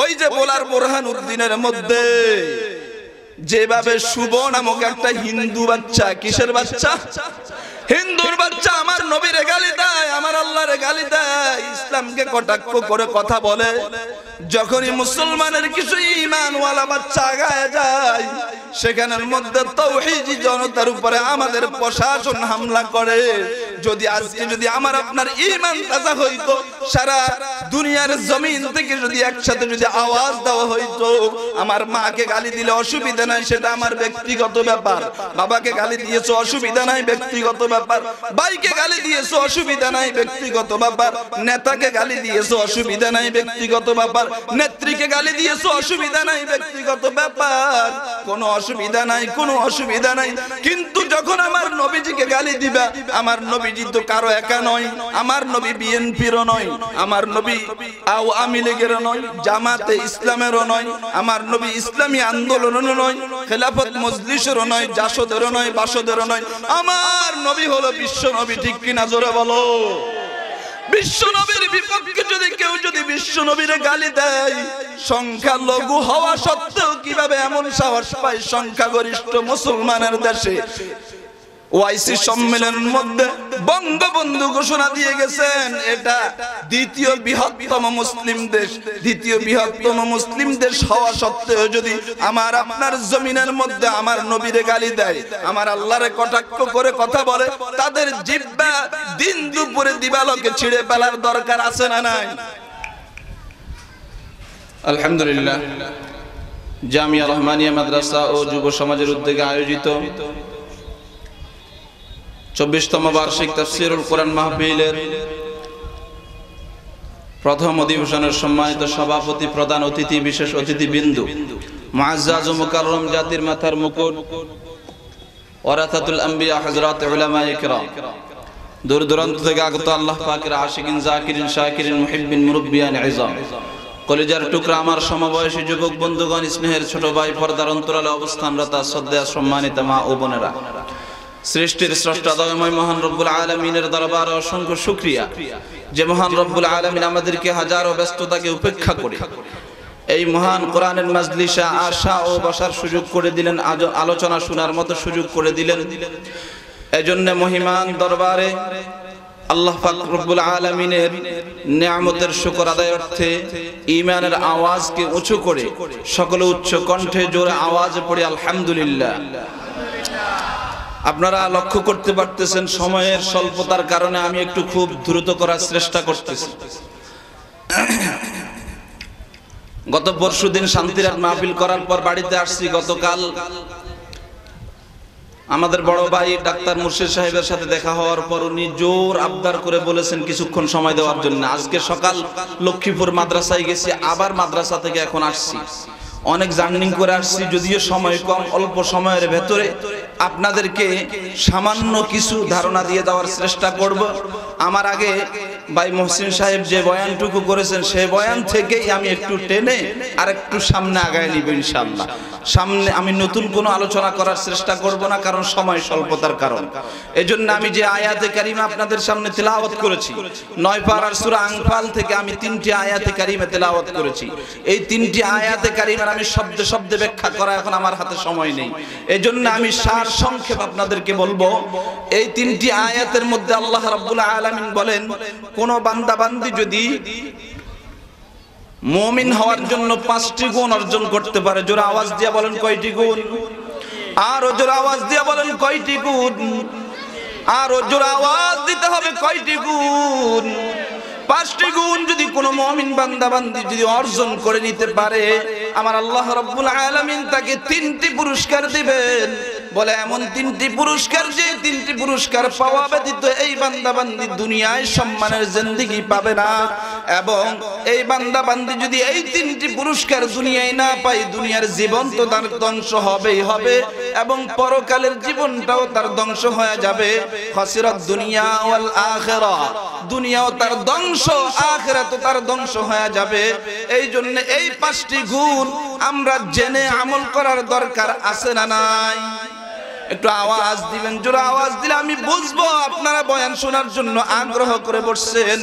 ওই যে বোলার বোরহান উদ্দিনের মধ্যে যেভাবে শুভ নামক একটা হিন্দু বাচ্চা কিসের বাচ্চা হিন্দুর বাচ্চা আমার নবীরে গালি দেয় আমার আল্লাহ গালি দেয় ইসলামকে কটাক্ষ করে কথা বলে যখনই মুসলমানের কিছু ইমানওয়ালা বাচ্চা আগায় যায় সেখানের মধ্যে তৌহিজি জনতার উপরে আমাদের প্রশাসন হামলা করে যদি আজকে যদি আমার আপনার ইমান তাজা হইত সারা দুনিয়ার জমিন থেকে যদি একসাথে যদি আওয়াজ দেওয়া হইত আমার মাকে গালি দিলে অসুবিধা নাই সেটা আমার ব্যক্তিগত ব্যাপার বাবাকে গালি দিয়েছ অসুবিধা নাই ব্যক্তিগত ব্যাপার বাইকে গালি দিয়েছ অসুবিধা নাই ব্যক্তিগত ব্যাপার নেতাকে গালি দিয়েছ অসুবিধা নাই ব্যক্তিগত ব্যাপার নেত্রীকে গালি দিয়েছ অসুবিধা নাই ব্যক্তিগত ব্যাপার কোন অসুবিধা নাই কোনো অসুবিধা নাই কিন্তু যখন আমার নবীজিকে গালি দিবা আমার নবী নবীজি কারো একা নয় আমার নবী বিএনপিরও নয় আমার নবী আওয়ামী লীগেরও নয় জামাতে ইসলামেরও নয় আমার নবী ইসলামী আন্দোলনেরও নয় খেলাফত মজলিসেরও নয় জাসদেরও নয় বাসদেরও নয় আমার নবী হলো বিশ্ব নবী ঠিক কিনা জোরে বলো বিশ্বনবীর বিপক্ষে যদি কেউ যদি বিশ্বনবীর গালি দেয় সংখ্যা লঘু হওয়া সত্ত্বেও কিভাবে এমন সাহস পায় সংখ্যাগরিষ্ঠ মুসলমানের দেশে ওআইসি সম্মেলনের মধ্যে বঙ্গবন্ধু ঘোষণা দিয়ে গেছেন এটা দ্বিতীয় বৃহত্তম মুসলিম দেশ দ্বিতীয় বৃহত্তম মুসলিম দেশ হওয়া সত্ত্বেও যদি আমার আপনার জমিনের মধ্যে আমার নবীরে গালি দেয় আমার আল্লাহরে কটাক্ষ করে কথা বলে তাদের জিব্বা দিন দুপুরে দিবালকে ছিঁড়ে ফেলার দরকার আছে না নাই আলহামদুলিল্লাহ জামিয়া রহমানিয়া মাদ্রাসা ও যুব সমাজের উদ্যোগে আয়োজিত চব্বিশতম বার্ষিক তফসিরুল কোরআন মাহফিলের প্রথম অধিবেশনের সম্মানিত সভাপতি প্রধান অতিথি বিশেষ অতিথি বিন্দু জাতির মাথার মুকুট দূর থেকে আগত আল্লাহ কলেজার সমবয়সী যুবক বন্ধুগণ স্নেহের ছোট ভাই সম্মানিত মা ও বোনেরা সৃষ্টির স্রষ্টা দয়াময় মহান রব্বুল আলমিনের দরবার অসংখ্য সুক্রিয়া যে মহান রব্বুল আলমিন আমাদেরকে হাজারো ব্যস্ততাকে উপেক্ষা করে এই মহান কোরআনের মাজলিসা আশা ও বসার সুযোগ করে দিলেন আলোচনা শোনার মতো সুযোগ করে দিলেন এজন্য মহিমান দরবারে আল্লাহ রব্বুল আলমিনের নিয়ামতের শুকর আদায় অর্থে ইমানের আওয়াজকে উঁচু করে সকলে উচ্চ কণ্ঠে জোরে আওয়াজ পড়ে আলহামদুলিল্লাহ আপনারা লক্ষ্য করতে পারতেছেন সময়ের স্বল্পতার কারণে আমি একটু খুব দ্রুত করার চেষ্টা করতেছি গত পরশু দিন শান্তির মাহফিল করার পর বাড়িতে আসছি গতকাল আমাদের বড় ভাই ডাক্তার মুর্শিদ সাহেবের সাথে দেখা হওয়ার পর উনি জোর আবদার করে বলেছেন কিছুক্ষণ সময় দেওয়ার জন্য আজকে সকাল লক্ষ্মীপুর মাদ্রাসায় গেছি আবার মাদ্রাসা থেকে এখন আসছি অনেক জার্নিং করে আসছি যদিও সময় কম অল্প সময়ের ভেতরে আপনাদেরকে সামান্য কিছু ধারণা দিয়ে দেওয়ার চেষ্টা করব আমার আগে ভাই মহসিন সাহেব যে বয়ানটুকু করেছেন সে বয়ান থেকেই আমি একটু টেনে আর একটু সামনে আগায় নিব ইনশাল্লাহ সামনে আমি নতুন কোনো আলোচনা করার চেষ্টা করব না কারণ সময় স্বল্পতার কারণ এজন্য আমি যে আয়াতে কারিমা আপনাদের সামনে তেলাওয়াত করেছি নয় পাড়ার সুরা আংফাল থেকে আমি তিনটি আয়াতে কারিমা তেলাওয়াত করেছি এই তিনটি আয়াতে কারিমার আমি শব্দে শব্দে ব্যাখ্যা করা এখন আমার হাতে সময় নেই এজন্য আমি সার সংক্ষেপ আপনাদেরকে বলবো এই তিনটি আয়াতের মধ্যে আল্লাহ রাব্বুল আলামিন আলামিন বলেন কোন বান্দি যদি মুমিন হওয়ার জন্য পাঁচটি গুণ অর্জন করতে পারে জোরা আওয়াজ দিয়া বলেন কয়টি গুণ আর জোরা আওয়াজ দিয়া বলেন কয়টি গুণ আর জোরা আওয়াজ দিতে হবে কয়টি গুণ পাঁচটি গুণ যদি কোনো মমিন বান্দাবান্দি যদি অর্জন করে নিতে পারে আমার আল্লাহ রব্বুল আলমিন তাকে তিনটি পুরস্কার দিবেন বলে এমন তিনটি পুরস্কার যে তিনটি পুরস্কার পাওয়া ব্যতীত এই বান্দাবান্দি দুনিয়ায় সম্মানের জিন্দিগি পাবে না এবং এই বান্দাবান্দি যদি এই তিনটি পুরস্কার দুনিয়ায় না পায় দুনিয়ার জীবন তো তার ধ্বংস হবেই হবে এবং পরকালের জীবনটাও তার ধ্বংস হয়ে যাবে খসিরত দুনিয়া ওয়াল আখেরা দুনিয়াও তার ধ্বংস ধ্বংস আখেরাত তার ধ্বংস হয়ে যাবে এই জন্য এই পাঁচটি গুণ আমরা জেনে আমল করার দরকার আছে না নাই একটু আওয়াজ দিবেন জোর আওয়াজ দিলে আমি বুঝবো আপনারা বয়ান শোনার জন্য আগ্রহ করে বসছেন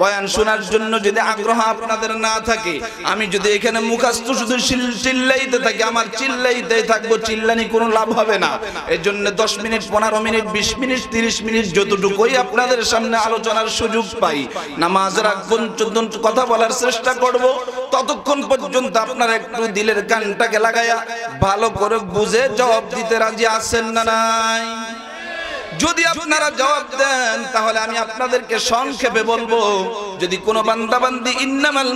বয়ান শোনার জন্য যদি আগ্রহ আপনাদের না থাকে আমি যদি এখানে মুখাস্ত শুধু চিল্লাইতে থাকি আমার চিল্লাইতে থাকবো চিল্লানি কোনো লাভ হবে না এর জন্য দশ মিনিট পনেরো মিনিট বিশ মিনিট তিরিশ মিনিট যতটুকুই আপনাদের সামনে আলোচনার সুযোগ পাই নামাজ রাখবেন চোদ্দ কথা বলার চেষ্টা করব ততক্ষণ পর্যন্ত আপনারা একটু দিলের কানটাকে লাগাইয়া ভালো করে বুঝে জবাব দিতে রাজি আছেন আছেন না নাই যদি আপনারা জবাব দেন তাহলে আমি আপনাদেরকে সংক্ষেপে বলবো যদি কোন বান্দাবান্দি ইন্নামাল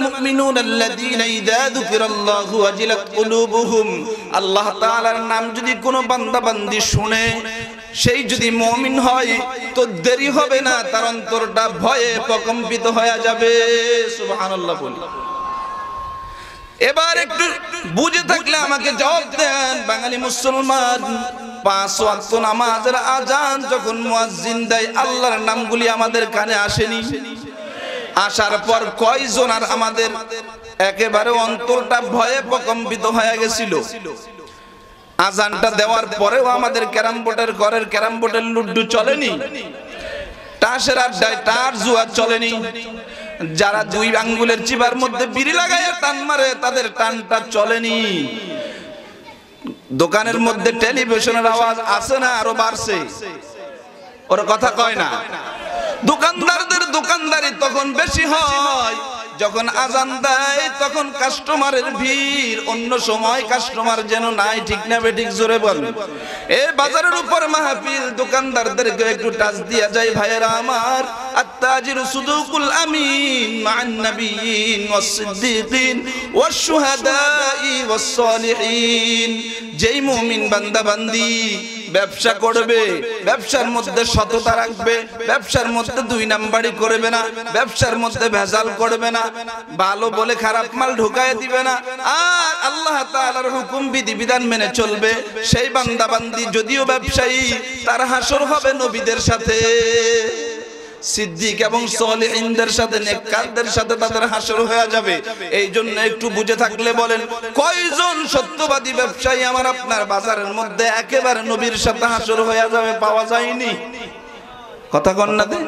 ইযা যুকিরাল্লাহু কুলুবুহুম আল্লাহ তাআলার নাম যদি কোন বান্দাবান্দি শুনে সেই যদি মুমিন হয় তো দেরি হবে না তার অন্তরটা ভয়ে প্রকম্পিত হয়ে যাবে সুবহানাল্লাহ বলি এবার একটু বুঝে থাকলে আমাকে জবাব দেন বাঙালি মুসলমান পাঁচ ওয়াক্ত নামাজের আজান যখন মুয়াজ্জিন দেয় আল্লাহর নামগুলি আমাদের কানে আসেনি আসার পর কয়জন আর আমাদের একেবারে অন্তরটা ভয়ে প্রকম্পিত হয়ে গেছিল আজানটা দেওয়ার পরেও আমাদের ক্যারাম বোর্ডের ঘরের ক্যারাম বোর্ডের লুড্ডু চলেনি টাসের আড্ডায় টার জুয়া চলেনি যারা দুই আঙ্গুলের চিবার মধ্যে বিড়ি লাগাইয়া টান মারে তাদের টানটা চলেনি দোকানের মধ্যে টেলিভিশনের আওয়াজ আসে না আরো বাড়ছে ওর কথা কয় না দোকানদারদের দোকানদারি তখন বেশি হয় যখন আজান দেয় তখন কাস্টমারের ভিড় অন্য সময় কাস্টমার যেন নাই ঠিক না বেঠিক জোরে বল এ বাজারের উপর মাহফিল দোকানদারদেরকে একটু টাচ দিয়া যায় ভাইয়েরা আমার আত্তাজির সুদুকুল আমিন মান নবীন ওয়াসসিদ্দিকিন ওয়াসশুহাদাই ওয়াসসালিহিন যেই মুমিন বান্দা বান্দি ব্যবসা করবে ব্যবসার মধ্যে সততা রাখবে ব্যবসার মধ্যে দুই নাম্বারি করবে না ব্যবসার মধ্যে ভেজাল করবে না ভালো বলে খারাপ মাল ঢুকায় দিবে না আর আল্লাহ তাআলার হুকুম বিধি বিধান মেনে চলবে সেই বান্দাবান্দি যদিও ব্যবসায়ী তার হাসর হবে নবীদের সাথে সিদ্দিক এবং সলিহিনদের সাথে নেককারদের সাথে তাদের হাসর হয়ে যাবে এই জন্য একটু বুঝে থাকলে বলেন কয়জন সত্যবাদী ব্যবসায়ী আমার আপনার বাজারের মধ্যে একেবারে নবীর সাথে হাসর হয়ে যাবে পাওয়া যায়নি কথা কন্যা দেন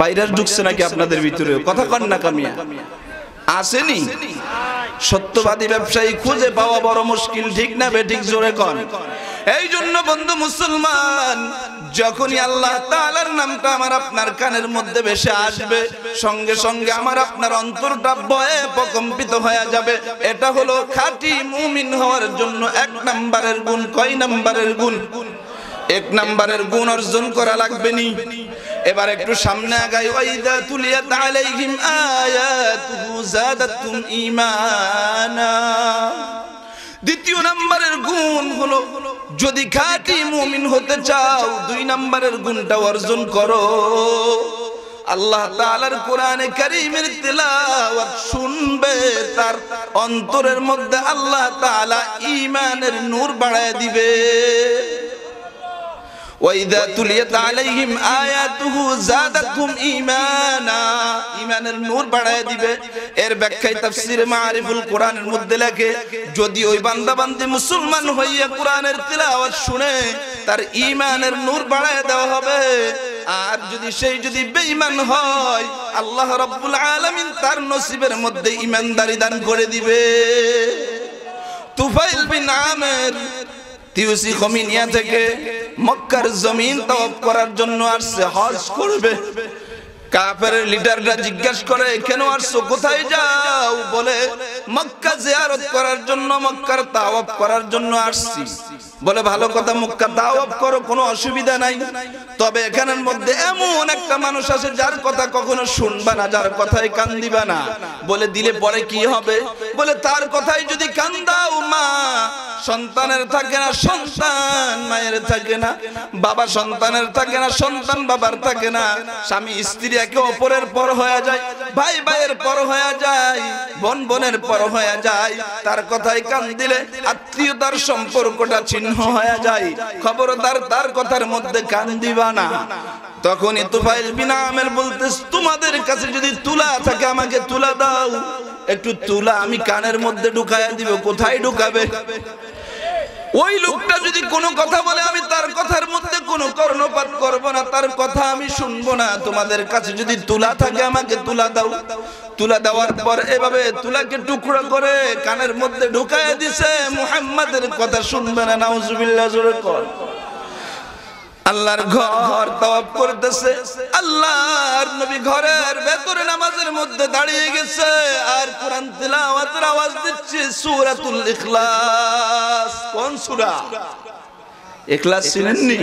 বাইরের ঢুকছে নাকি আপনাদের ভিতরে কথা না কামিয়া আসেনি সত্যবাদী ব্যবসায়ী খুঁজে পাওয়া বড় মুশকিল ঠিক না বেঠিক জোরে কন এই জন্য বন্ধু মুসলমান যখনই আল্লাহ তালার নামটা আমার আপনার কানের মধ্যে ভেসে আসবে সঙ্গে সঙ্গে আমার আপনার অন্তরটা ভয়ে প্রকম্পিত হয়ে যাবে এটা হলো খাটি মুমিন হওয়ার জন্য এক নাম্বারের গুণ কয় নাম্বারের গুণ এক নাম্বারের গুণ অর্জন করা লাগবে নি এবার একটু সামনে আগাই ওয়াইদা তুলিয়াত আলাইহিম আয়াতুহু তুমি ঈমানা দ্বিতীয় নাম্বারের গুণ হলো যদি খাঁটি মুমিন হতে চাও দুই নাম্বারের গুণটা অর্জন করো আল্লাহ তাআলার কোরআনে কারীমের তেলাওয়াত শুনবে তার অন্তরের মধ্যে আল্লাহ তাআলা ঈমানের নূর বাড়ায় দিবে ওয়াইদা তুলিয়াত আলাইহিম আয়াতুহু জাদাতহুম ঈমানা ঈমানের নূর বাড়ায় দিবে এর ব্যাখ্যায় তাফসীর মারিফুল কোরআনের মধ্যে লেখে যদি ওই বান্দা মুসলমান হইয়া কোরআনের তিলাওয়াত শুনে তার ঈমানের নূর বাড়ায় দেওয়া হবে আর যদি সেই যদি বেঈমান হয় আল্লাহ রাব্বুল আলামিন তার নসিবের মধ্যে ঈমানদারি দান করে দিবে তুফাইল বিন আমের তিউসি খমিনিয়া থেকে মক্কার জমিন তওয়াফ করার জন্য আসছে হজ করবে কাফের লিডাররা জিজ্ঞাসা করে কেন আসছো কোথায় যাও বলে মক্কা জিয়ারত করার জন্য মক্কার তাওয়াব করার জন্য আসছি বলে ভালো কথা মক্কা তাওয়াব করো কোনো অসুবিধা নাই তবে এখানের মধ্যে এমন একটা মানুষ আছে যার কথা কখনো শুনবে না যার কথায় কান দিবা না বলে দিলে পরে কি হবে বলে তার কথাই যদি কান দাও মা সন্তানের থাকে না সন্তান মায়ের থাকে না বাবা সন্তানের থাকে না সন্তান বাবার থাকে না স্বামী স্ত্রী একে অপরের পর হয়ে যায় ভাই ভাইয়ের পর হয়ে যায় বোন বোনের পর হয়ে যায় তার কথায় কান দিলে আত্মীয়তার সম্পর্কটা ছিন্ন হয়ে যায় খবরদার তার কথার মধ্যে কান দিবা না তখনই তুফাইল বিনা আমের বলতে তোমাদের কাছে যদি তুলা থাকে আমাকে তুলা দাও একটু তুলা আমি কানের মধ্যে ঢুকাইয়া দিব কোথায় ঢুকাবে ওই লোকটা যদি কোনো কথা বলে আমি তার কথার মধ্যে কোনো কর্ণপাত করব না তার কথা আমি শুনবো না তোমাদের কাছে যদি তুলা থাকে আমাকে তুলা দাও তুলা দেওয়ার পর এভাবে তুলাকে টুকরো করে কানের মধ্যে ঢুকায় দিছে মুহাম্মাদের কথা শুনবে না নাউজুবিল্লাহ জোরে কর আল্লাহর ঘর তওয়াব করতেছে আল্লাহর নবী ঘরের ভেতরে নামাজের মধ্যে দাঁড়িয়ে গেছে আর কোরআন তিলাওয়াতের আওয়াজ দিচ্ছে সূরাতুল ইখলাস কোন সূরা ইখলাস নি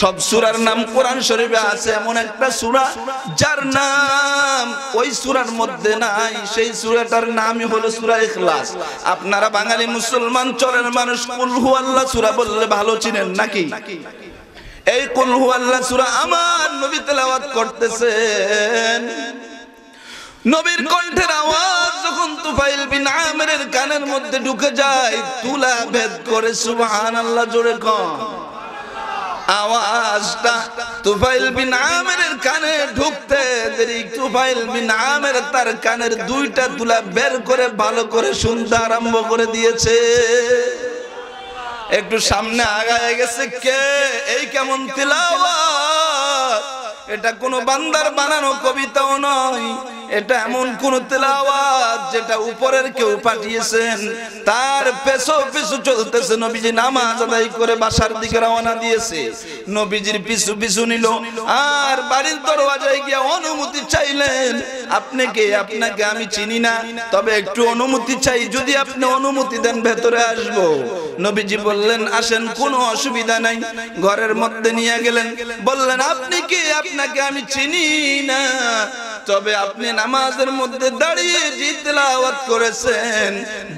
সব সূরার নাম কোরআন শরীফে আছে এমন একটা সূরা যার নাম ওই সূরার মধ্যে নাই সেই সূরাটার নামই হলো সূরা ইখলাস আপনারা বাঙালি মুসলমান চরের মানুষ কুল হু আল্লাহ সূরা বললে ভালো চিনেন নাকি এই কোন আল্লাহ সুরা আমার নবী তেলাওয়াত করতেছেন নবীর কণ্ঠের আওয়াজ যখন তুফাইল বিন আমের কানের মধ্যে ঢুকে যায় তুলা ভেদ করে সুবহানাল্লাহ জোরে কম আওয়াজটা তুফাইল বিন আমের কানে ঢুকতে দেরি তুফাইল বিন আমের তার কানের দুইটা তুলা বের করে ভালো করে শুনতে আরম্ভ করে দিয়েছে একটু সামনে আগায় গেছে কে এই কেমন তিলাওয়াত এটা কোনো বান্দার বানানো কবিতাও নয় এটা এমন কোন তেলাওয়াত যেটা উপরের কেউ পাঠিয়েছেন তার পেছো পিছু চলতেছে নবীজি নামাজ আদায় করে বাসার দিকে রওনা দিয়েছে নবীজির পিছু পিছু নিল আর বাড়ির দরওয়াজায় গিয়ে অনুমতি চাইলেন আপনাকে আপনাকে আমি চিনি না তবে একটু অনুমতি চাই যদি আপনি অনুমতি দেন ভেতরে আসবো নবীজি বললেন আসেন কোনো অসুবিধা নাই ঘরের মধ্যে নিয়ে গেলেন বললেন আপনি কি আপনাকে আমি চিনি না তবে আপনি নামাজের মধ্যে দাঁড়িয়ে জিতলাওয়াত করেছেন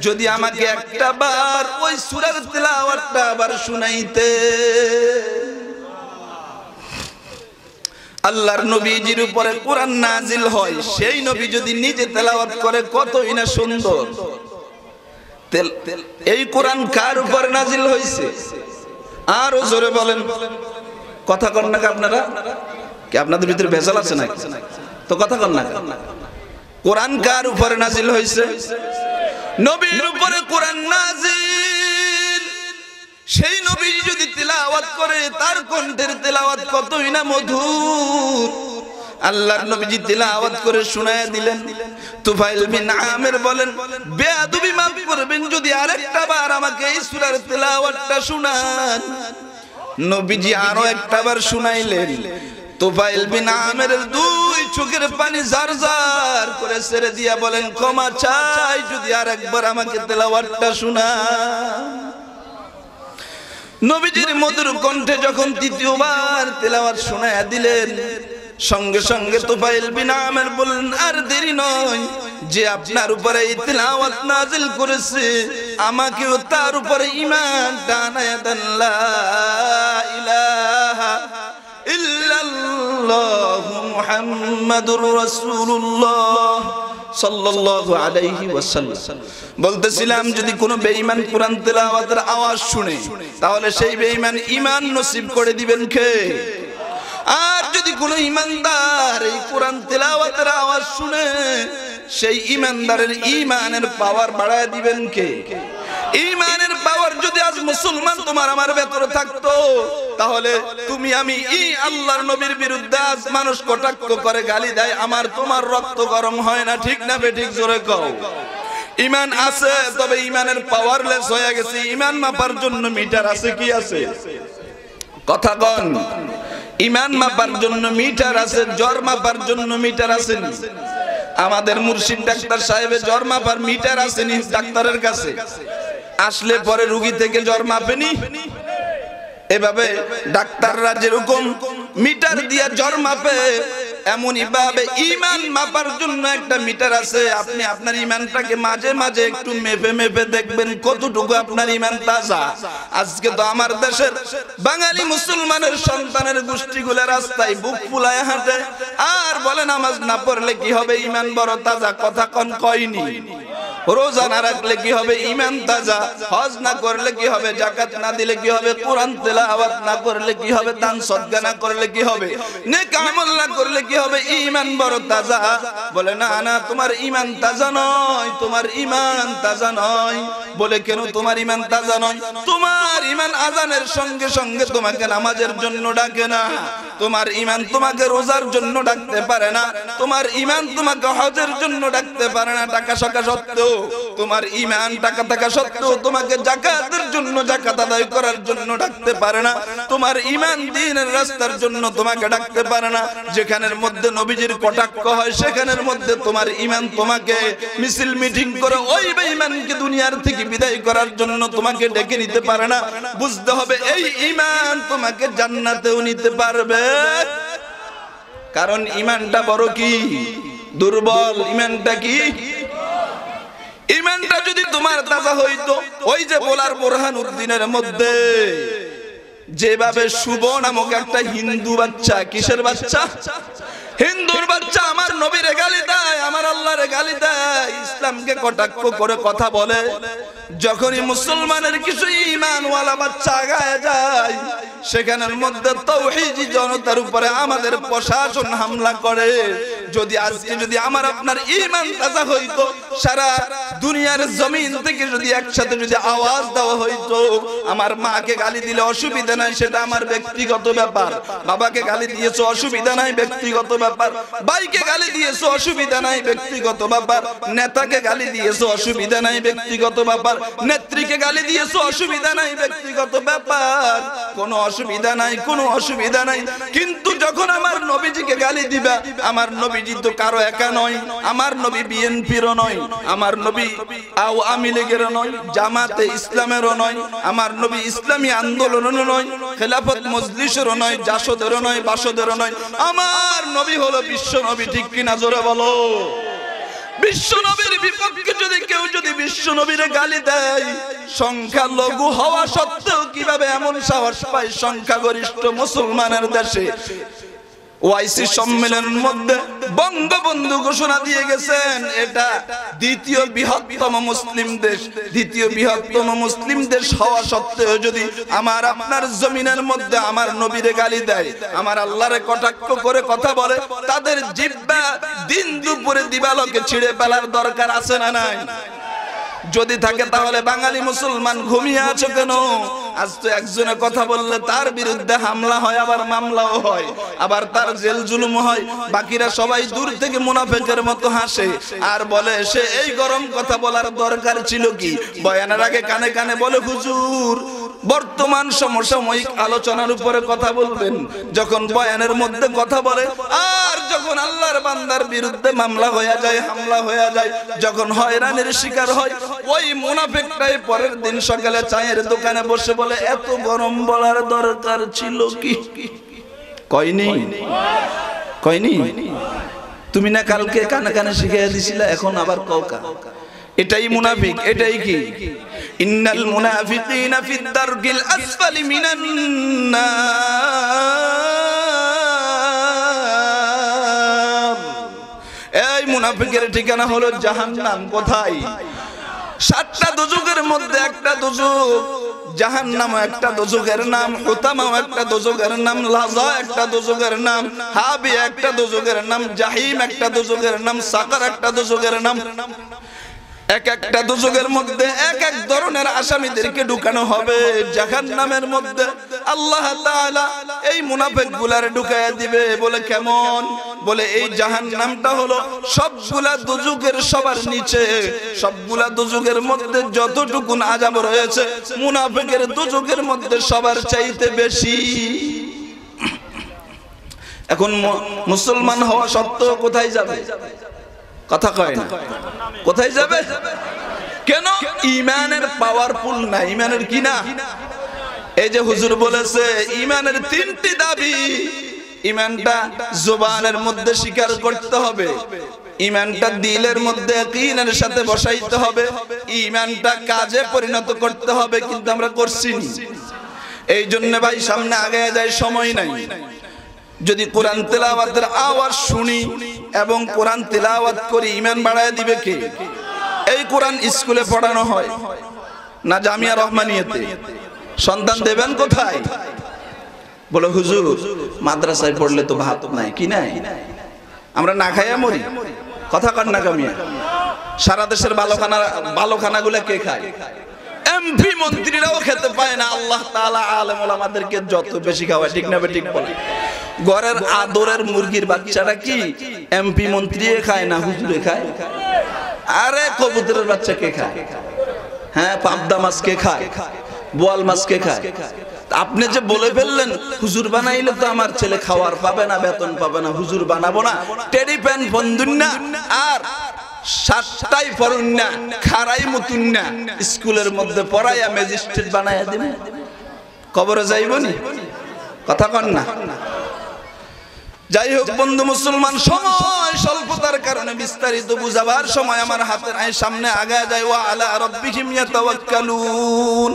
যদি আমাকে একটা বার ওই সুরের তেলাওয়াতটা আবার শুনাইতে আল্লাহর নবীজির উপরে কোরআন নাজিল হয় সেই নবী যদি নিজে তেলাওয়াত করে কতই না সুন্দর এই কোরআন কার উপরে নাজিল হয়েছে আরো জোরে বলেন কথা কন না আপনারা কি আপনাদের ভিতরে ভেজাল আছে নাকি তো কথা কর না কোরআন কার উপরে নাজিল হয়েছে নবীর উপরে কোরআন নাজিল সেই নবী যদি তেলাওয়াত করে তার কণ্ঠের তেলাওয়াত কতই না মধুর আল্লাহর নবীজি তেলাওয়াত করে শুনায় দিলেন তুফাইল বিন আমের বলেন বেয়াদবি মাফ করবেন যদি আরেকটা বার আমাকে এই সূরার তেলাওয়াতটা শোনান নবীজি আরো একটা বার শুনাইলেন তোফাইল বিন আমের দুই চোখের পানি জার জার করে ছেড়ে দিয়া বলেন ক্ষমা চাই যদি আর একবার আমাকে তেলাওয়ারটা শোনা নবীজির মধুর কণ্ঠে যখন তৃতীয়বার তেলাওয়ার শোনায়া দিলেন সঙ্গে সঙ্গে তোফাইল বিন আমের বললেন আর দেরি নয় যে আপনার উপরে তেলাওয়াত নাজিল করেছে আমাকেও তার উপরে ইমান টানায় দেন লা ইলাহা الله محمد رسول الله বলতেছিলাম যদি বেঈমান তেলাওয়াতের আওয়াজ শুনে তাহলে সেই বেঈমান ঈমান নসিব করে দিবেন কে আর যদি কোনো ইমানদার এই কোরআন তেলাওয়াতের আওয়াজ শুনে সেই ইমানদারের ইমানের পাওয়ার বাড়ায় দিবেন কে ইমানের মুসলমান তোমার আমার ভেতরে থাকতো তাহলে তুমি আমি ই আল্লাহর নবীর বিরুদ্ধে আজ মানুষ কটাক্ষ করে গালি দেয় আমার তোমার রক্ত গরম হয় না ঠিক না বেঠিক জোরে কও ইমান আছে তবে ইমানের পাওয়ারলেস হয়ে গেছে ইমান মাপার জন্য মিটার আছে কি আছে কথা কন ইমান মাপার জন্য মিটার আছে জ্বর মাপার জন্য মিটার আছে আমাদের মুর্শিদ ডাক্তার সাহেবের জ্বর মাপার মিটার আছে নি ডাক্তারের কাছে আসলে পরে রুগী থেকে জ্বর মাপেনি এভাবে ডাক্তাররা যেরকম মিটার দিয়া জ্বর মাপে এমনই ভাবে ইমান মাপার জন্য একটা মিটার আছে আপনি আপনার ইমানটাকে মাঝে মাঝে একটু মেপে মেপে দেখবেন কতটুকু আপনার ইমান তাজা আজকে তো আমার দেশের বাঙালি মুসলমানের সন্তানের গোষ্ঠীগুলো রাস্তায় বুক ফুলায় হাঁটে আর বলে নামাজ না পড়লে কি হবে ইমান বড় তাজা কথা কন কয়নি রোজা না রাখলে কি হবে ইমান তাজা হজ না করলে কি হবে জাকাত না দিলে কি হবে কোরআন তেলাওয়াত না করলে কি হবে দান সদকা না করলে কি হবে নেক আমল না করলে কি হবে ইমান বড় তাজা বলে না না তোমার ইমান তাজা নয় তোমার ইমান তাজা নয় বলে কেন তোমার ইমান তাজা নয় তোমার ইমান আজানের সঙ্গে সঙ্গে তোমাকে নামাজের জন্য ডাকে না তোমার ইমান তোমাকে রোজার জন্য ডাকতে পারে না তোমার ইমান তোমাকে হজের জন্য ডাকতে পারে না টাকা সাকা সত্ত্বেও তোমার ইমান টাকা থাকা সত্ত্বেও তোমাকে জাকাতের জন্য জাকাত আদায় করার জন্য ডাকতে পারে না তোমার ইমান দিনের রাস্তার জন্য তোমাকে ডাকতে পারে না যেখানের মধ্যে নবীজির কটাক্ষ হয় সেখানের মধ্যে তোমার ইমান তোমাকে মিছিল মিটিং করে ওই ইমানকে দুনিয়ার থেকে বিদায় করার জন্য তোমাকে ডেকে নিতে পারে না বুঝতে হবে এই ইমান তোমাকে জান্নাতেও নিতে পারবে কারণ ইমানটা বড় কি দুর্বল ইমানটা কি ইমানটা যদি তোমার তাজা হইতো ওই যে বোলার বোরহান উদ্দিনের মধ্যে যেভাবে শুভ নামক একটা হিন্দু বাচ্চা কিসের বাচ্চা হিন্দুর বাচ্চা আমার নবীর গালি দেয় আমার আল্লাহরে গালি দেয় ইসলামকে কটাক্ষ করে কথা বলে যখনই মুসলমানের কিছু ইমানওয়ালা বাচ্চা আগায় যায় সেখানের মধ্যে তৌহিদি জনতার উপরে আমাদের প্রশাসন হামলা করে যদি আজকে যদি আমার আপনার ইমান তাজা হইতো সারা দুনিয়ার জমিন থেকে যদি একসাথে যদি আওয়াজ দেওয়া হইতো আমার মাকে গালি দিলে অসুবিধা নাই সেটা আমার ব্যক্তিগত ব্যাপার বাবাকে গালি দিয়েছো অসুবিধা নাই ব্যক্তিগত ব্যাপার বাইকে গালি দিয়েছো অসুবিধা নাই ব্যক্তিগত ব্যাপার নেতাকে গালি দিয়েছো অসুবিধা নাই ব্যক্তিগত ব্যাপার নেত্রীকে গালি দিয়েছো অসুবিধা নাই ব্যক্তিগত ব্যাপার কোনো অসুবিধা নাই কোনো অসুবিধা নাই কিন্তু যখন আমার নবীজিকে গালি দিবা আমার নবী নবীজি তো কারো একা নয় আমার নবী বিএনপিরও নয় আমার নবী আওয়ামী লীগের নয় জামাতে ইসলামেরও নয় আমার নবী ইসলামী আন্দোলনেরও নয় খেলাফত মজলিসেরও নয় জাসদেরও নয় বাসদেরও নয় আমার নবী হলো বিশ্ব নবী ঠিক কিনা জোরে বলো বিশ্বনবীর বিপক্ষে যদি কেউ যদি বিশ্বনবীর গালি দেয় সংখ্যা লঘু হওয়া সত্ত্বেও কিভাবে এমন সাহস পায় সংখ্যাগরিষ্ঠ মুসলমানের দেশে ওয়াইসি সম্মেলনের মধ্যে বঙ্গবন্ধু ঘোষণা দিয়ে গেছেন এটা দ্বিতীয় বৃহত্তম মুসলিম দেশ দ্বিতীয় বৃহত্তম মুসলিম দেশ হওয়া সত্ত্বেও যদি আমার আপনার জমিনের মধ্যে আমার নবীরে গালি দেয় আমার আল্লাহরে কটাক্ষ করে কথা বলে তাদের জিব্বা দিন দুপুরে দিবালকে ছিঁড়ে ফেলার দরকার আছে না নাই যদি থাকে তাহলে বাঙালি মুসলমান ঘুমিয়ে আছো কেন আজ তো একজনে কথা বললে তার বিরুদ্ধে হামলা হয় আবার মামলাও হয় আবার তার জেল জুলুম হয় বাকিরা সবাই দূর থেকে মুনাফেকের মতো হাসে আর বলে সে এই গরম কথা বলার দরকার ছিল কি বয়ানের আগে কানে কানে বলে হুজুর বর্তমান সমসাময়িক আলোচনার উপরে কথা বলবেন যখন বয়ানের মধ্যে কথা বলে আর যখন আল্লাহর বান্দার বিরুদ্ধে মামলা হয়ে যায় হামলা হয়ে যায় যখন হয়রানির শিকার হয় ওই মুনাফেকটাই পরের দিন সকালে চায়ের দোকানে বসে বলে এত গরম বলার দরকার ছিল কি কয়নি কয়নি তুমি না কালকে কানে কানে শিখিয়ে দিছিলে এখন আবার কলকা এটাই মুনাফিক এটাই কি ইন্নাল মুনাফিকিনা ফিদ দারকিল আসফালি এই মুনাফিকের ঠিকানা হলো জাহান্নাম কোথায় সাতটা দুজুকের মধ্যে একটা দুজুক জাহান নাম একটা দোজকের নাম হুতামাও একটা দোজকের নাম লাজা একটা দোজকের নাম হাবি একটা দোজকের নাম জাহিম একটা দোজকের নাম সাকার একটা দোজকের নাম এক একটা দুযোগের মধ্যে এক এক ধরনের আসামিদেরকে ঢুকানো হবে জাহান নামের মধ্যে আল্লাহ এই মুনাফেক গুলারে ঢুকাইয়া দিবে বলে কেমন বলে এই জাহান নামটা হলো সবগুলা দুযুগের সবার নিচে সবগুলা দুযুগের মধ্যে যতটুকু আজাব রয়েছে মুনাফেকের দুযুগের মধ্যে সবার চাইতে বেশি এখন মুসলমান হওয়া সত্ত্বেও কোথায় যাবে কথা কয় না কোথায় যাবে কেন ইমানের পাওয়ারফুল না ইমানের কি না এই যে হুজুর বলেছে ইমানের তিনটি দাবি ইমানটা জোবানের মধ্যে স্বীকার করতে হবে ইমানটা দিলের মধ্যে কিনের সাথে বসাইতে হবে ইমানটা কাজে পরিণত করতে হবে কিন্তু আমরা করছি এই জন্য ভাই সামনে আগে যায় সময় নাই যদি কোরআন তেলাওয়াতের আওয়াজ শুনি এবং কোরআন তেলাওয়াত করে ইমান বাড়ায় দিবে কে এই কোরআন স্কুলে পড়ানো হয় না জামিয়া রহমানিয়াতে সন্তান দেবেন কোথায় বলে হুজুর মাদ্রাসায় পড়লে তো ভাত নাই কি নাই আমরা না খাইয়া মরি কথা কর না কামিয়া সারা দেশের বালোখানা গুলা কে খায় এমপি মন্ত্রীরাও খেতে পায় না আল্লাহ তাআলা আলেম ওলামাদেরকে যত বেশি খাওয়ায় ঠিক না ঠিক বলে ঘরের আদরের মুরগির বাচ্চাটা কি এমপি মন্ত্রী খায় না হুজুরে খায় আরে কবুতরের বাচ্চা কে খায় হ্যাঁ পাবদা মাছ কে খায় বোয়াল মাছ কে খায় আপনি যে বলে ফেললেন হুজুর বানাইলে তো আমার ছেলে খাওয়ার পাবে না বেতন পাবে না হুজুর বানাবো না টেডি প্যান বন্ধুন না আর সাতটাই পড়ুন না খারাই মতুন না স্কুলের মধ্যে পড়াইয়া ম্যাজিস্ট্রেট বানাইয়া দিবেন কবরে যাইব কথা কন না যাই হোক বন্ধু মুসলমান সময় স্বল্পতার কারণে বিস্তারিত বুঝাবার সময় আমার হাতের আয় সামনে আগা যায় ও আলা রব্বিহিম ইয়াতাওয়াক্কালুন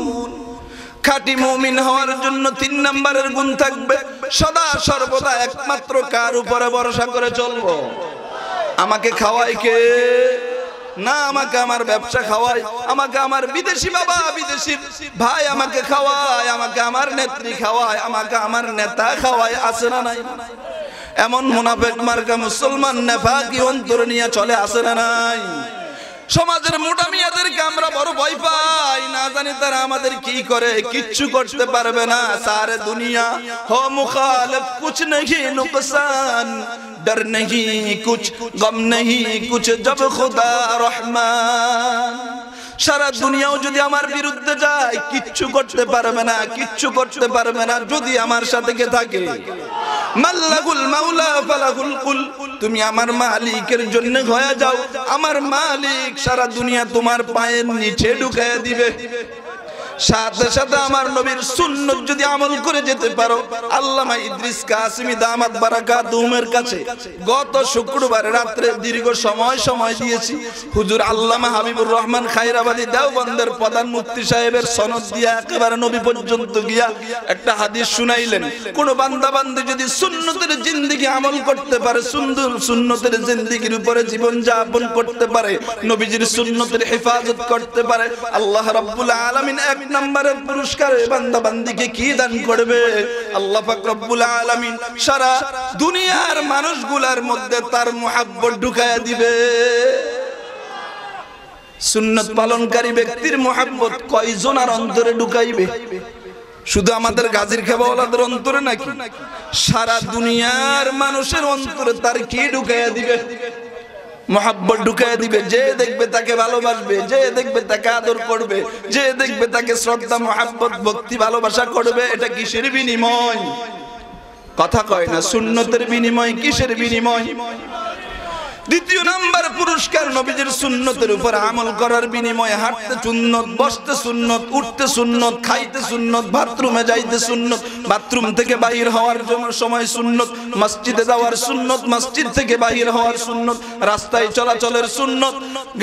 খাঁটি মুমিন হওয়ার জন্য তিন নম্বরের গুণ থাকবে সদা সর্বদা একমাত্র কার উপরে ভরসা করে চলবো আমাকে খাওয়াই কে না আমাকে আমার ব্যবসা খাওয়াই আমাকে আমার বিদেশি বাবা বিদেশি ভাই আমাকে খাওয়ায় আমাকে আমার নেত্রী খাওয়ায় আমাকে আমার নেতা খাওয়ায় আছে না নাই এমন মুনাফেক মার্কা মুসলমান নেফাকি অন্তর নিয়ে চলে আসে না নাই সমাজের মোটা মিয়াদেরকে আমরা বড় ভয় পাই না জানি তারা আমাদের কি করে কিচ্ছু করতে পারবে না সারে দুনিয়া হো মুখালফ কুছ নেহি নুকসান ডর নেহি কুছ গম নেহি কুছ জব খুদা রহমান সারা দুনিয়াও যদি আমার বিরুদ্ধে যায় কিচ্ছু করতে পারবে না কিচ্ছু করতে পারবে না যদি আমার সাথে কে থাকে মাল্লাগুল মাওলা ফালাগুল কুল তুমি আমার মালিকের জন্য ঘয়া যাও আমার মালিক সারা দুনিয়া তোমার পায়ের নিচে ঢুকায় দিবে সাথে সাথে আমার নবীর সুন্নত যদি আমল করে যেতে পারো আল্লামা ইদ্রিস কাসিমি দামাত বারাকা দুমের কাছে গত শুক্রবার রাত্রে দীর্ঘ সময় সময় দিয়েছি হুজুর আল্লামা হাবিবুর রহমান খাইরাবাদী দেওবন্দের প্রধান মুফতি সাহেবের সনদ দিয়া একেবারে নবী পর্যন্ত গিয়া একটা হাদিস শুনাইলেন কোন বান্দা বান্দাবান্দি যদি সুন্নতের জিন্দিগি আমল করতে পারে সুন্দর সুন্নতের জিন্দিগির উপরে জীবন যাপন করতে পারে নবীজির সুন্নতের হেফাজত করতে পারে আল্লাহ রাব্বুল আলামিন এক নাম্বারের পুরস্কারে বান্দা বান্দিকে কি দান করবে আল্লাহ সারা দুনিয়ার মানুষগুলার মধ্যে তার মুহাব্বত ঢুকায়া দিবে সুন্নত পালনকারী ব্যক্তির কয়জন আর অন্তরে ঢুকাইবে শুধু আমাদের গাজীর খেবাওয়ালাদের অন্তরে নাকি সারা দুনিয়ার মানুষের অন্তরে তার কি ঢুকাইয়া দিবে মোহাব্বত ঢুকাই দিবে যে দেখবে তাকে ভালোবাসবে যে দেখবে তাকে আদর করবে যে দেখবে তাকে শ্রদ্ধা মোহাব্বত ভক্তি ভালোবাসা করবে এটা কিসের বিনিময় কথা কয় না সুন্নতের বিনিময় কিসের বিনিময় দ্বিতীয় নাম্বার পুরস্কার নবীজির সুন্নতের উপর আমল করার বিনিময়ে হাঁটতে সুন্নত বসতে সুন্নত উঠতে সুন্নত খাইতে সুন্নত বাথরুমে যাইতে সুন্নত বাথরুম থেকে বাহির হওয়ার সময় সুন্নত মসজিদে যাওয়ার সুন্নত মসজিদ থেকে বাহির হওয়ার সুন্নত রাস্তায় চলাচলের সুন্নত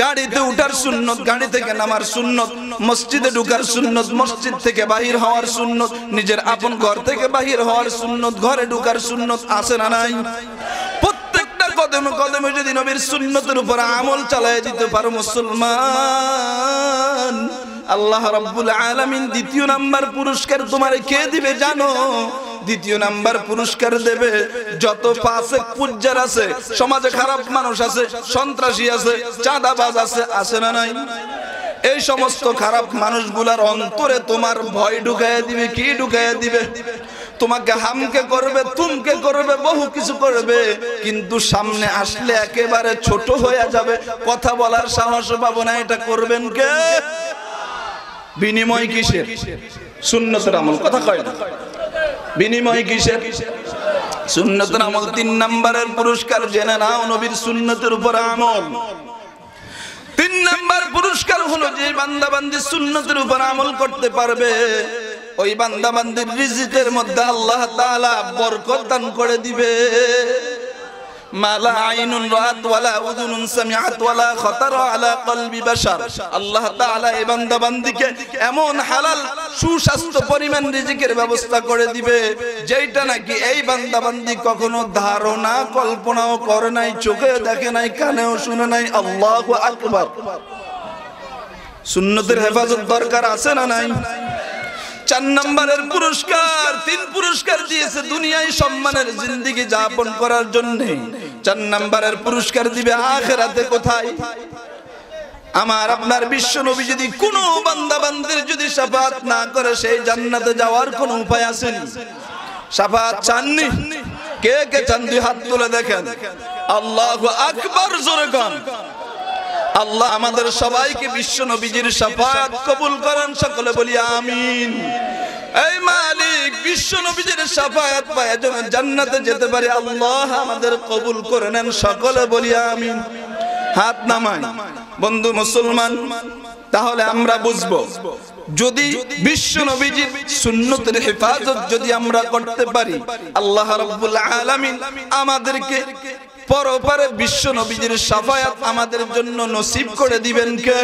গাড়িতে উঠার সুন্নত গাড়ি থেকে নামার সুন্নত মসজিদে ঢুকার সুন্নত মসজিদ থেকে বাহির হওয়ার সুন্নত নিজের আপন ঘর থেকে বাহির হওয়ার সুন্নত ঘরে ঢুকার সুন্নত আছে না নাই কদমে কদমে যদি নবীর সুন্নতের উপর আমল চালায় দিতে পারো মুসলমান আল্লাহ রব্বুল আলামিন দ্বিতীয় নাম্বার পুরস্কার তোমার কে দিবে জানো দ্বিতীয় নাম্বার পুরস্কার দেবে যত পাশে পূজার আছে সমাজে খারাপ মানুষ আছে সন্ত্রাসী আছে চাঁদাবাজ আছে আছে না নাই এই সমস্ত খারাপ মানুষগুলার অন্তরে তোমার ভয় ঢুকাইয়া দিবে কি ঢুকাইয়া দিবে তোমাকে হামকে করবে তুমকে করবে বহু কিছু করবে কিন্তু সামনে আসলে একেবারে ছোট হয়ে যাবে কথা বলার সাহস পাবো না এটা করবেন কে বিনিময় কিসের শূন্যতের আমল কথা কয় না বিনিময় কিসের শূন্যতের আমল তিন নম্বরের পুরস্কার জেনে নাও নবীর শূন্যতের উপর আমল তিন নাম্বার পুরস্কার হলো যে বান্দা বান্দি সুন্নতের উপর আমল করতে পারবে ওই বান্দাবান্দির রিজিকের মধ্যে আল্লাহ তাআলা বরকত দান করে দিবে মালা আইনুন আলা আল্লাহ তাআলা এই বান্দাবান্দিকে এমন পরিমাণ রিজিকের ব্যবস্থা করে দিবে যেটা নাকি এই বান্দাবান্দি কখনো ধারণা কল্পনাও করে নাই চোখে দেখে নাই কানেও শুনে নাই আল্লাহ আকবার সুন্নতের হেফাজত দরকার আছে না নাই চার নম্বরের পুরস্কার তিন পুরস্কার দিয়েছে দুনিয়ায় সম্মানের জিন্দিগি যাপন করার জন্য চার নম্বরের পুরস্কার দিবে আখেরাতে কোথায় আমার আপনার বিশ্ব নবী যদি বান্দা বান্দাবান্দির যদি সাফাত না করে সেই জান্নাতে যাওয়ার কোন উপায় আছে সাফাত চাননি কে কে চান দুই হাত তুলে দেখেন আল্লাহ আকবর জোরে কন আল্লাহ আমাদের সবাইকে বিশ্ব নবীজির সাফাত কবুল করেন সকলে বলি আমিন এই মালিক বিশ্ব নবীজির সাফায়াত পায় যেন জান্নাতে যেতে পারি আল্লাহ আমাদের কবুল করে নেন সকলে বলি আমিন হাত নামাই বন্ধু মুসলমান তাহলে আমরা বুঝবো যদি বিশ্ব নবীজির সুন্নতের হেফাজত যদি আমরা করতে পারি আল্লাহ রাব্বুল আলামিন আমাদেরকে পরপারে বিশ্ব নবীজির সাফায়াত আমাদের জন্য নসিব করে দিবেন কে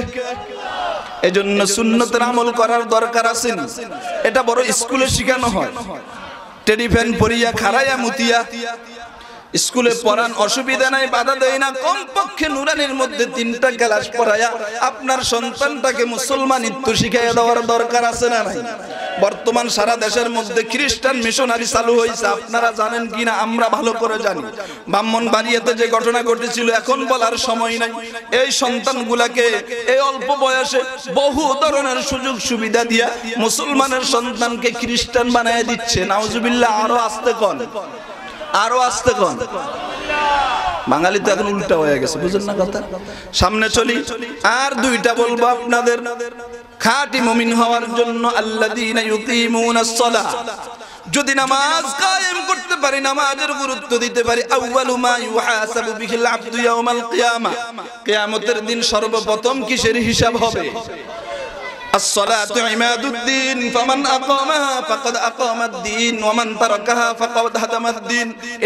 এজন্য সুন্নতের আমল করার দরকার আছে এটা বড় স্কুলে শেখানো হয় টেলিফ্যান পরিয়া খারাইয়া মুতিয়া স্কুলে পড়ান অসুবিধা নাই বাধা দেয় না কমপক্ষে নুরানির মধ্যে তিনটা ক্লাস পড়ায়া আপনার সন্তানটাকে মুসলমানিত্ব শিখাইয়া দেওয়ার দরকার আছে না নাই বর্তমান সারা দেশের মধ্যে খ্রিস্টান মিশনারি চালু হয়েছে আপনারা জানেন কি না আমরা ভালো করে জানি ব্রাহ্মণ বাড়িয়াতে যে ঘটনা ঘটেছিল এখন বলার সময় নাই এই সন্তানগুলাকে এই অল্প বয়সে বহু ধরনের সুযোগ সুবিধা দিয়া মুসলমানের সন্তানকে খ্রিস্টান বানায় দিচ্ছে নাউজুবিল্লাহ আরো আসতে কন আরো আসতে কন বাঙালি তো এখন উল্টা হয়ে গেছে বুঝেন না কথা সামনে চলি আর দুইটা বলবো আপনাদের খাটি মমিন হওয়ার জন্য আল্লাহ দিন যদি নামাজ কায়েম করতে পারি নামাজের গুরুত্ব দিতে পারি আউয়ালু মা ইউহাসাবু বিহিল আবদু ইয়াউমাল কিয়ামা কিয়ামতের দিন সর্বপ্রথম কিসের হিসাব হবে الصلاة عماد الدين فمن أقامها فقد أقام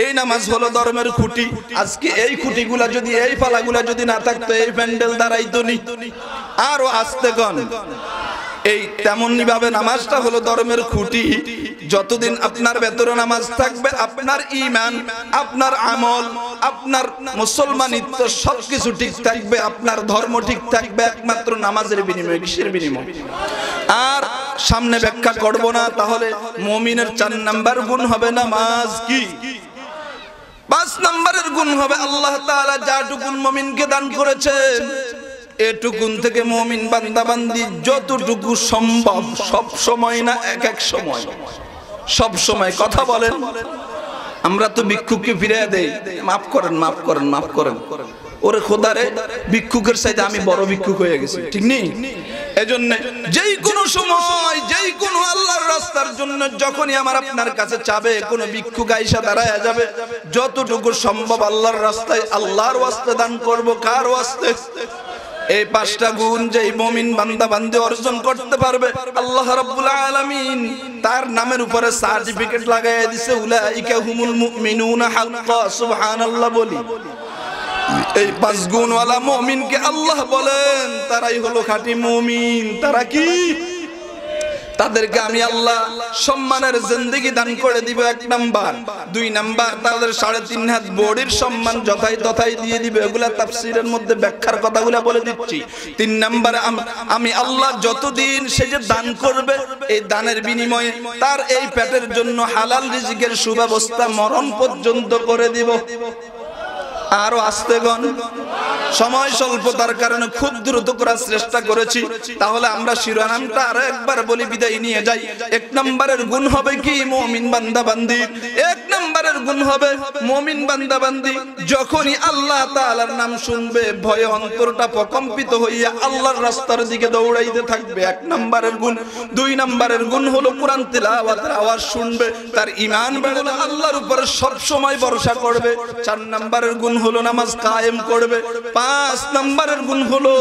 এই নামাজ হলো ধর্মের খুঁটি আজকে এই খুঁটিগুলা যদি এই পালাগুলা যদি না থাকতো এই প্যান্ডেল দাঁড়াইতো নি আরো আসতে গণ এই তেমনই ভাবে নামাজটা হলো ধর্মের খুঁটি যতদিন আপনার ভেতরে নামাজ থাকবে আপনার ইমান আপনার আমল আপনার মুসলমানিত্ব সবকিছু ঠিক থাকবে আপনার ধর্ম ঠিক থাকবে একমাত্র নামাজের বিনিময়ে কিসের বিনিময় আর সামনে ব্যাখ্যা করব না তাহলে মমিনের চার নাম্বার গুণ হবে নামাজ কি পাঁচ নাম্বারের গুণ হবে আল্লাহ তাআলা যাটুকুন মমিনকে দান করেছেন এটুকুন থেকে মমিন বান্দাবান্দি যতটুকু সম্ভব সব সময় না এক এক সময় সব সময় কথা বলেন আমরা তো ভিক্ষুককে ফিরিয়ে দেই মাফ করেন মাফ করেন মাফ করেন ওরে খোদারে ভিক্ষুকের সাথে আমি বড় ভিক্ষুক হয়ে গেছি ঠিক নেই এজন্য যেই কোনো সময় যেই কোনো আল্লাহর রাস্তার জন্য যখনই আমার আপনার কাছে চাবে কোনো ভিক্ষুক আইসা দাঁড়ায় যাবে যতটুকু সম্ভব আল্লাহর রাস্তায় আল্লাহর ওয়াস্তে দান করব কার ওয়াস্তে এই পাঁচটা গুণ যেই মমিন বান্দা বান্দি অর্জন করতে পারবে আল্লাহ রব্বুল আলামিন তার নামের উপরে সার্টিফিকেট লাগায় দিছে উলাইকা হুমুল মুমিনুনা হাক্কা সুবহানাল্লাহ বলি এই পাঁচ গুণওয়ালা মমিনকে আল্লাহ বলেন তারাই হলো খাঁটি মমিন তারা কি তাদেরকে আমি আল্লাহ সম্মানের জিন্দগি দান করে দিব এক নাম্বার দুই নাম্বার তাদের সাড়ে তিন হাত বড়ির সম্মান যথাই তথাই দিয়ে দিব এগুলা তাফসিরের মধ্যে ব্যাখ্যার কথাগুলা বলে দিচ্ছি তিন নাম্বার আমি আল্লাহ যতদিন সে যে দান করবে এই দানের বিনিময়ে তার এই পেটের জন্য হালাল রিজিকের সুব্যবস্থা মরণ পর্যন্ত করে দিব আরো আসতে গণ সময় স্বল্পতার কারণে খুব দ্রুত করার চেষ্টা করেছি তাহলে আমরা শিরোনামটা আরো একবার বলি বিদায় নিয়ে যাই এক নম্বরের গুণ হবে কি মমিন বান্দা বান্দি এক নম্বরের গুণ হবে মমিন বান্দা বান্দি যখনই আল্লাহ তালার নাম শুনবে ভয়ে অন্তরটা প্রকম্পিত হইয়া আল্লাহর রাস্তার দিকে দৌড়াইতে থাকবে এক নম্বরের গুণ দুই নম্বরের গুণ হলো কোরআন তেলাওয়াতের আওয়াজ শুনবে তার ইমান বেড়ে আল্লাহর উপরে সবসময় ভরসা করবে চার নম্বরের গুণ হলো নামাজ কায়েম করবে পাঁচ নম্বরের গুণ হলো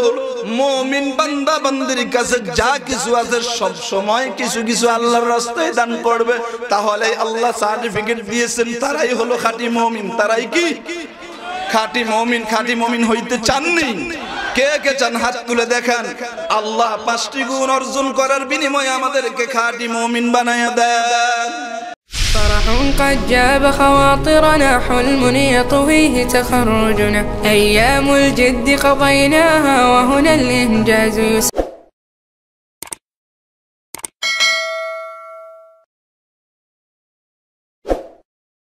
মমিন বান্দা বান্দির কাছে যা কিছু আছে সব সময় কিছু কিছু আল্লাহর রাস্তায় দান করবে তাহলে আল্লাহ সার্টিফিকেট দিয়েছেন তারাই হলো খাঁটি মমিন তারাই কি খাঁটি মমিন খাঁটি মমিন হইতে চাননি কে কে চান হাত তুলে দেখেন আল্লাহ পাঁচটি গুণ অর্জন করার বিনিময়ে আমাদেরকে খাঁটি মমিন বানাইয়া দেন قد جاب خواطرنا حلم يطويه تخرجنا أيام الجد قضيناها وهنا الإنجاز يسعى